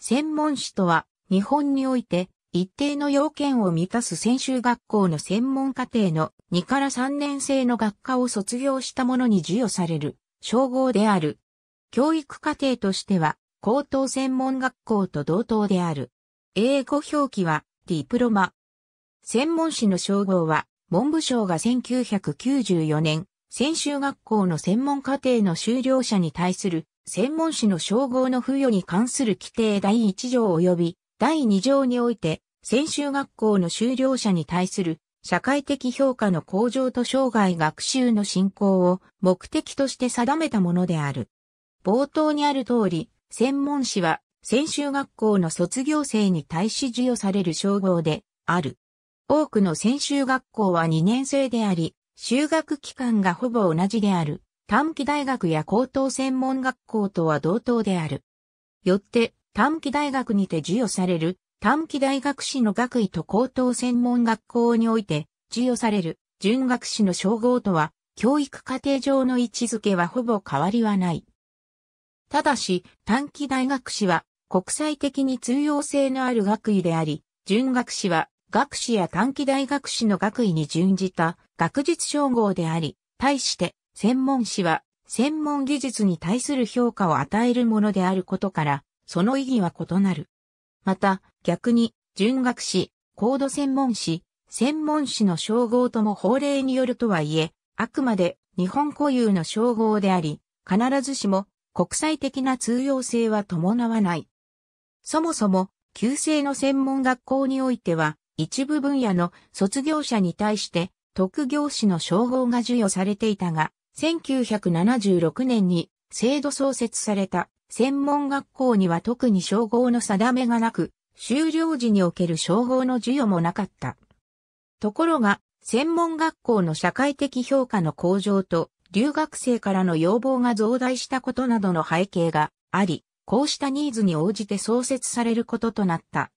専門士とは、日本において、一定の要件を満たす専修学校の専門課程の2から3年生の学科を卒業した者に授与される称号である。教育課程としては、高等専門学校と同等である。英語表記は、ディプロマ。専門士の称号は、文部省が1994年、専修学校の専門課程の修了者に対する専門誌の称号の付与に関する規定第1条及び第2条において、専修学校の修了者に対する社会的評価の向上と生涯学習の進行を目的として定めたものである。冒頭にある通り、専門誌は専修学校の卒業生に対し授与される称号である。多くの専修学校は2年生であり、修学期間がほぼ同じである。短期大学や高等専門学校とは同等である。よって、短期大学にて授与される、短期大学士の学位と高等専門学校において、授与される、準学士の称号とは、教育課程上の位置づけはほぼ変わりはない。ただし、短期大学士は、国際的に通用性のある学位であり、準学士は、学士や短期大学士の学位に準じた学術称号であり、対して、専門誌は、専門技術に対する評価を与えるものであることから、その意義は異なる。また、逆に、純学士、高度専門誌、専門誌の称号とも法令によるとはいえ、あくまで日本固有の称号であり、必ずしも国際的な通用性は伴わない。そもそも、旧制の専門学校においては、一部分野の卒業者に対して、特業種の称号が授与されていたが、1976年に制度創設された専門学校には特に称号の定めがなく、修了時における称号の授与もなかった。ところが、専門学校の社会的評価の向上と、留学生からの要望が増大したことなどの背景があり、こうしたニーズに応じて創設されることとなった。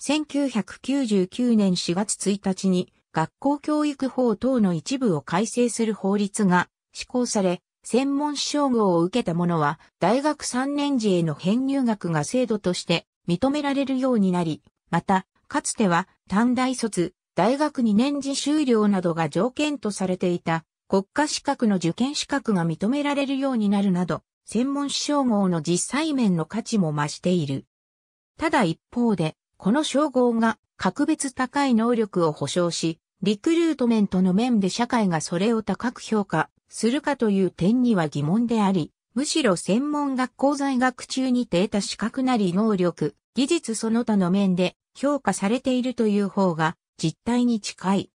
1999年4月1日に、学校教育法等の一部を改正する法律が施行され、専門称号を受けた者は大学3年時への編入学が制度として認められるようになり、また、かつては短大卒、大学2年時修了などが条件とされていた国家資格の受験資格が認められるようになるなど、専門称号の実際面の価値も増している。ただ一方で、この称号が格別高い能力を保障し、リクルートメントの面で社会がそれを高く評価するかという点には疑問であり、むしろ専門学校在学中に得た資格なり能力、技術その他の面で評価されているという方が実態に近い。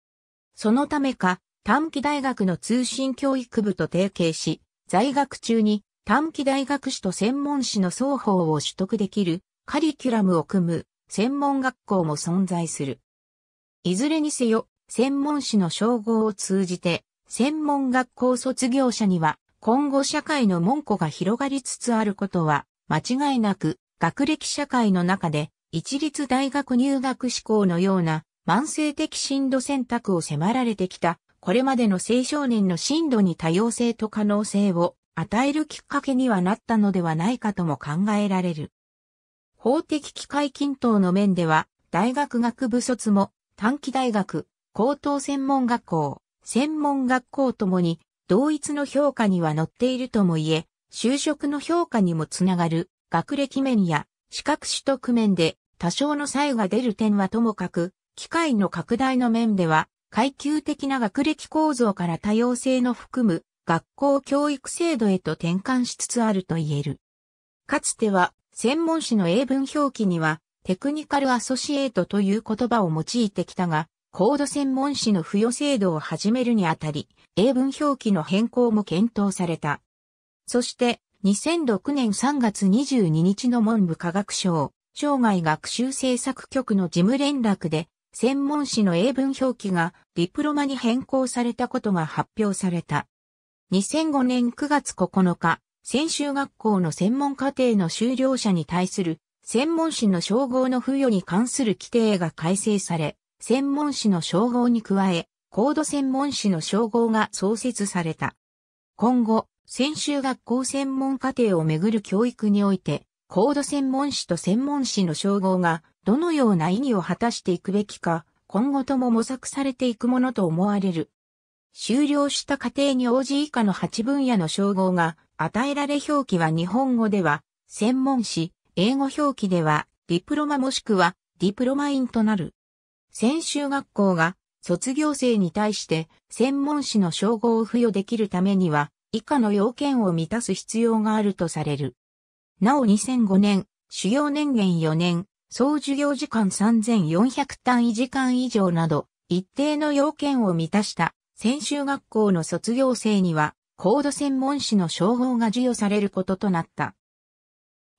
そのためか、短期大学の通信教育部と提携し、在学中に短期大学士と専門士の双方を取得できるカリキュラムを組む専門学校も存在する。いずれにせよ、専門士の称号を通じて、専門学校卒業者には、今後社会の門戸が広がりつつあることは、間違いなく、学歴社会の中で、一律大学入学志向のような、慢性的進路選択を迫られてきた、これまでの青少年の進路に多様性と可能性を与えるきっかけにはなったのではないかとも考えられる。法的機会均等の面では、大学学部卒も、短期大学、高等専門学校、専門学校ともに、同一の評価には載っているともいえ、就職の評価にもつながる、学歴面や資格取得面で多少の差異が出る点はともかく、機械の拡大の面では、階級的な学歴構造から多様性の含む学校教育制度へと転換しつつあると言える。かつては専門誌の英文表記には、テクニカルアソシエートという言葉を用いてきたが、コード専門誌の付与制度を始めるにあたり、英文表記の変更も検討された。そして、2006年3月22日の文部科学省、生涯学習政策局の事務連絡で、専門誌の英文表記がディプロマに変更されたことが発表された。2005年9月9日、専修学校の専門課程の修了者に対する専門士の称号の付与に関する規定が改正され、専門士の称号に加え、高度専門士の称号が創設された。今後、専修学校専門課程をめぐる教育において、高度専門士と専門士の称号がどのような意義を果たしていくべきか、今後とも模索されていくものと思われる。修了した課程に応じ以下の8分野の称号が与えられ表記は日本語では、専門誌、英語表記では、ディプロマもしくは、ディプロマインとなる。専修学校が、卒業生に対して、専門誌の称号を付与できるためには、以下の要件を満たす必要があるとされる。なお2005年、主要年限4年、総授業時間3400単位時間以上など、一定の要件を満たした、専修学校の卒業生には、高度専門士の称号が授与されることとなった。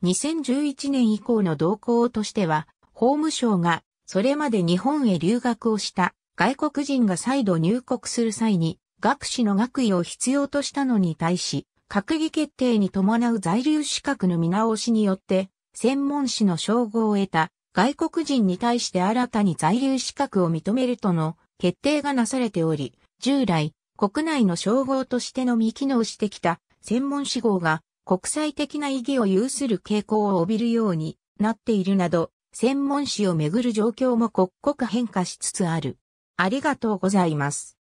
2011年以降の動向としては、法務省がそれまで日本へ留学をした外国人が再度入国する際に学士の学位を必要としたのに対し、閣議決定に伴う在留資格の見直しによって、専門士の称号を得た外国人に対して新たに在留資格を認めるとの決定がなされており、従来、国内の称号としてのみ機能してきた専門志号が国際的な意義を有する傾向を帯びるようになっているなど、専門誌をめぐる状況も刻々変化しつつある。ありがとうございます。